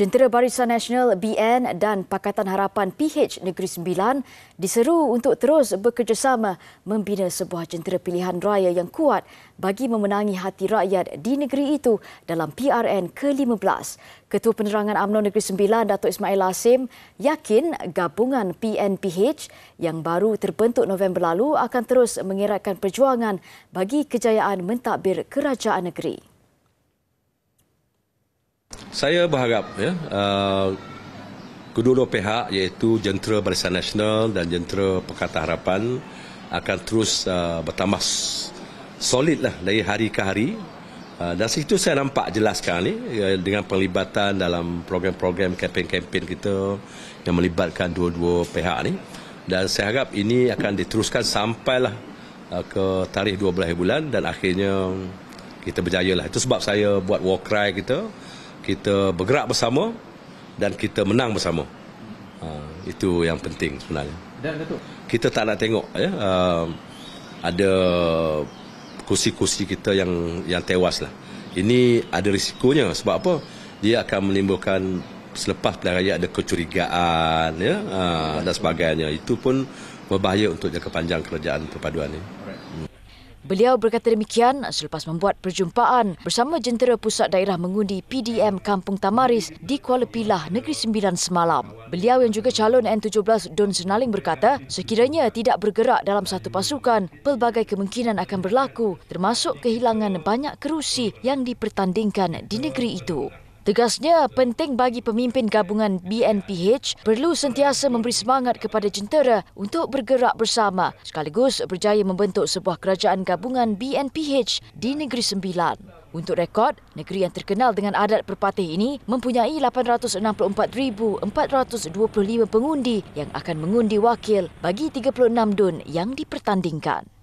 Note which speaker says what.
Speaker 1: Jentera Barisan Nasional BN dan Pakatan Harapan PH Negeri Sembilan diseru untuk terus bekerjasama membina sebuah jentera pilihan raya yang kuat bagi memenangi hati rakyat di negeri itu dalam PRN ke-15. Ketua Penerangan UMNO Negeri Sembilan, Datuk Ismail Asim, yakin gabungan PNPH yang baru terbentuk November lalu akan terus mengeratkan perjuangan bagi kejayaan mentadbir kerajaan negeri
Speaker 2: saya berharap ya uh, kedua-dua pihak iaitu jentera Barisan Nasional dan jentera Pekatan Harapan akan terus uh, bertambah solid lah dari hari ke hari uh, dan situ saya nampak jelas sekarang ni ya, dengan penglibatan dalam program-program kempen-kempen kita yang melibatkan dua-dua pihak ini dan saya harap ini akan diteruskan sampailah uh, ke tarikh 12 bulan dan akhirnya kita berjaya lah. Itu sebab saya buat war cry kita kita bergerak bersama dan kita menang bersama. Uh, itu yang penting sebenarnya. Dan Datuk? Kita tak nak tengok ya, uh, ada kursi-kursi kita yang yang tewas lah. Ini ada risikonya sebab apa? Dia akan menimbulkan selepas pilihan raya ada kecurigaan ya, uh, dan sebagainya. Itu pun berbahaya untuk jangka panjang kerajaan perpaduan ini.
Speaker 1: Beliau berkata demikian selepas membuat perjumpaan bersama jentera pusat daerah mengundi PDM Kampung Tamaris di Kuala Pilah, Negeri Sembilan semalam. Beliau yang juga calon N17 Don Senaling berkata, sekiranya tidak bergerak dalam satu pasukan, pelbagai kemungkinan akan berlaku termasuk kehilangan banyak kerusi yang dipertandingkan di negeri itu. Tegasnya, penting bagi pemimpin gabungan BNPH perlu sentiasa memberi semangat kepada jentera untuk bergerak bersama sekaligus berjaya membentuk sebuah kerajaan gabungan BNPH di Negeri Sembilan. Untuk rekod, negeri yang terkenal dengan adat perpatih ini mempunyai 864,425 pengundi yang akan mengundi wakil bagi 36 dun yang dipertandingkan.